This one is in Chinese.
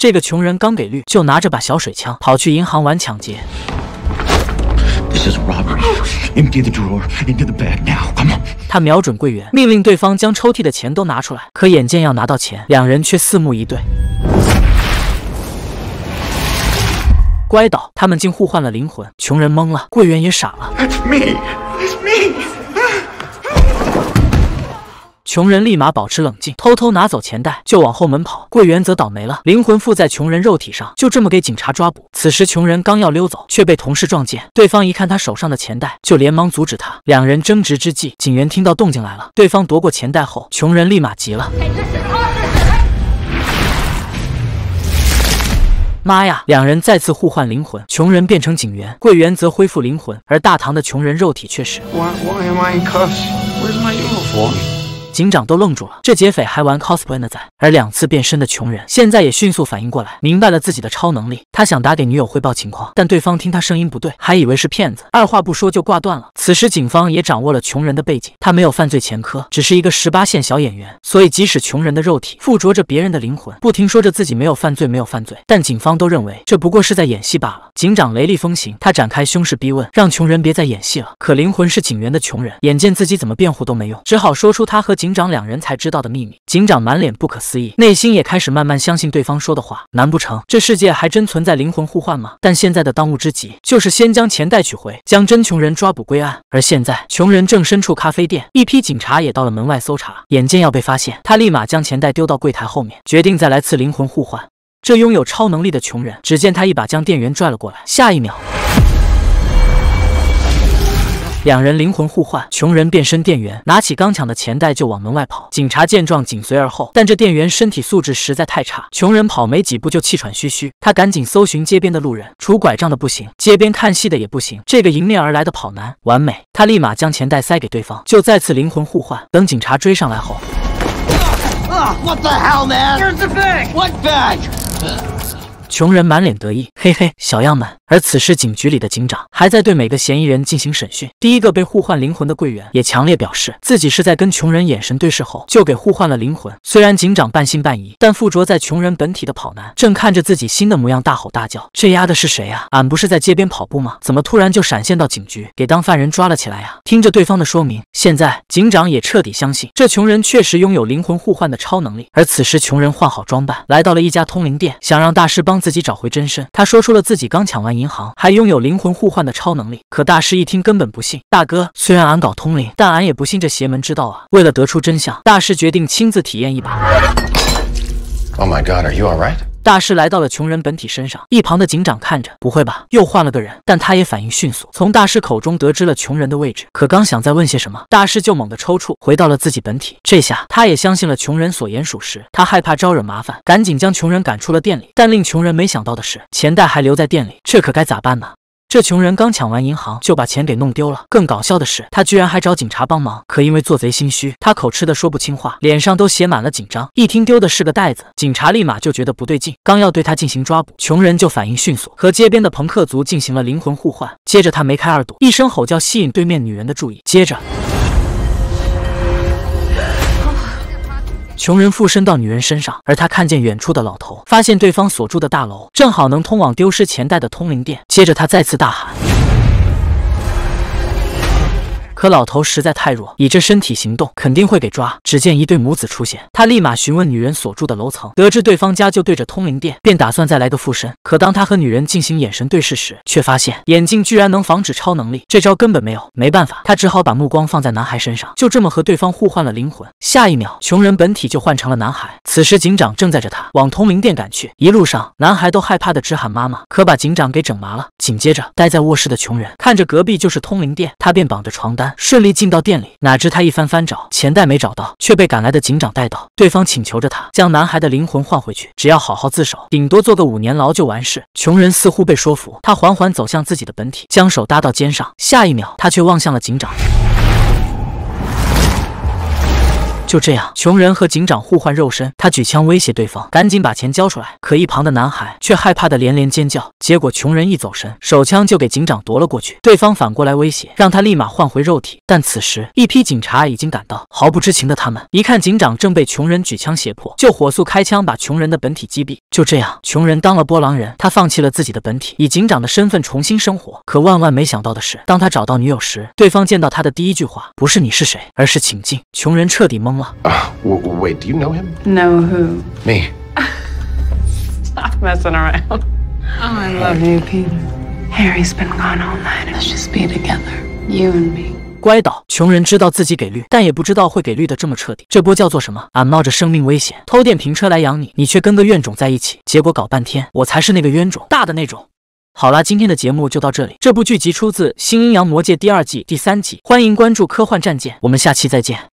这个穷人刚给绿，就拿着把小水枪跑去银行玩抢劫。This is robbery. Empty the drawer into the bag now. 他瞄准柜员，命令对方将抽屉的钱都拿出来。可眼见要拿到钱，两人却四目一对，乖倒，他们竟互换了灵魂。穷人懵了，柜员也傻了。穷人立马保持冷静，偷偷拿走钱袋就往后门跑。柜员则倒霉了，灵魂附在穷人肉体上，就这么给警察抓捕。此时穷人刚要溜走，却被同事撞见。对方一看他手上的钱袋，就连忙阻止他。两人争执之际，警员听到动静来了。对方夺过钱袋后，穷人立马急了。妈呀！两人再次互换灵魂，穷人变成警员，柜员则恢复灵魂，而大堂的穷人肉体却是。警长都愣住了，这劫匪还玩 cosplay 呢，在而两次变身的穷人，现在也迅速反应过来，明白了自己的超能力。他想打给女友汇报情况，但对方听他声音不对，还以为是骗子，二话不说就挂断了。此时，警方也掌握了穷人的背景，他没有犯罪前科，只是一个十八线小演员。所以，即使穷人的肉体附着着别人的灵魂，不停说着自己没有犯罪、没有犯罪，但警方都认为这不过是在演戏罢了。警长雷厉风行，他展开凶势逼问，让穷人别再演戏了。可灵魂是警员的穷人，眼见自己怎么辩护都没用，只好说出他和警。警长两人才知道的秘密，警长满脸不可思议，内心也开始慢慢相信对方说的话。难不成这世界还真存在灵魂互换吗？但现在的当务之急就是先将钱袋取回，将真穷人抓捕归案。而现在，穷人正身处咖啡店，一批警察也到了门外搜查，眼见要被发现，他立马将钱袋丢到柜台后面，决定再来次灵魂互换。这拥有超能力的穷人，只见他一把将店员拽了过来，下一秒。两人灵魂互换，穷人变身店员，拿起刚抢的钱袋就往门外跑。警察见状紧随而后，但这店员身体素质实在太差，穷人跑没几步就气喘吁吁。他赶紧搜寻街边的路人，拄拐杖的不行，街边看戏的也不行。这个迎面而来的跑男完美，他立马将钱袋塞给对方，就再次灵魂互换。等警察追上来后，穷人满脸得意，嘿嘿，小样们。而此时，警局里的警长还在对每个嫌疑人进行审讯。第一个被互换灵魂的柜员也强烈表示自己是在跟穷人眼神对视后就给互换了灵魂。虽然警长半信半疑，但附着在穷人本体的跑男正看着自己新的模样大吼大叫：“这丫的是谁呀？俺不是在街边跑步吗？怎么突然就闪现到警局给当犯人抓了起来呀？”听着对方的说明，现在警长也彻底相信这穷人确实拥有灵魂互换的超能力。而此时，穷人换好装扮来到了一家通灵店，想让大师帮自己找回真身。他说出了自己刚抢完。银行还拥有灵魂互换的超能力，可大师一听根本不信。大哥，虽然俺搞通灵，但俺也不信这邪门之道啊！为了得出真相，大师决定亲自体验一把。大师来到了穷人本体身上，一旁的警长看着，不会吧，又换了个人，但他也反应迅速，从大师口中得知了穷人的位置。可刚想再问些什么，大师就猛地抽搐，回到了自己本体。这下他也相信了穷人所言属实。他害怕招惹麻烦，赶紧将穷人赶出了店里。但令穷人没想到的是，钱袋还留在店里，这可该咋办呢？这穷人刚抢完银行，就把钱给弄丢了。更搞笑的是，他居然还找警察帮忙。可因为做贼心虚，他口吃的说不清话，脸上都写满了紧张。一听丢的是个袋子，警察立马就觉得不对劲，刚要对他进行抓捕，穷人就反应迅速，和街边的朋克族进行了灵魂互换。接着他眉开二度，一声吼叫吸引对面女人的注意，接着。穷人附身到女人身上，而他看见远处的老头，发现对方所住的大楼正好能通往丢失钱袋的通灵殿。接着，他再次大喊。可老头实在太弱，以这身体行动肯定会给抓。只见一对母子出现，他立马询问女人所住的楼层，得知对方家就对着通灵殿，便打算再来个附身。可当他和女人进行眼神对视时，却发现眼镜居然能防止超能力，这招根本没有。没办法，他只好把目光放在男孩身上，就这么和对方互换了灵魂。下一秒，穷人本体就换成了男孩。此时警长正在着他往通灵殿赶去，一路上男孩都害怕的直喊妈妈，可把警长给整麻了。紧接着，待在卧室的穷人看着隔壁就是通灵殿，他便绑着床单顺利进到店里。哪知他一番翻找，钱袋没找到，却被赶来的警长带到。对方请求着他将男孩的灵魂换回去，只要好好自首，顶多做个五年牢就完事。穷人似乎被说服，他缓缓走向自己的本体，将手搭到肩上。下一秒，他却望向了警长。就这样，穷人和警长互换肉身，他举枪威胁对方，赶紧把钱交出来。可一旁的男孩却害怕的连连尖叫。结果穷人一走神，手枪就给警长夺了过去。对方反过来威胁，让他立马换回肉体。但此时一批警察已经赶到，毫不知情的他们一看警长正被穷人举枪胁迫，就火速开枪把穷人的本体击毙。就这样，穷人当了波浪人，他放弃了自己的本体，以警长的身份重新生活。可万万没想到的是，当他找到女友时，对方见到他的第一句话不是你是谁，而是请进。穷人彻底懵了。哦，wait，do you know him? Know who? Me. Stop messing around. I love you, Peter. Harry's been gone all night. Let's just be together, you and me. 乖导，穷人知道自己给绿，但也不知道会给绿的这么彻底。这波叫做什么？俺冒着生命危险偷电瓶车来养你，你却跟个冤种在一起。结果搞半天，我才是那个冤种，大的那种。好啦，今天的节目就到这里。这部剧集出自《新阴阳魔界》第二季第三集。欢迎关注科幻战舰，我们下期再见。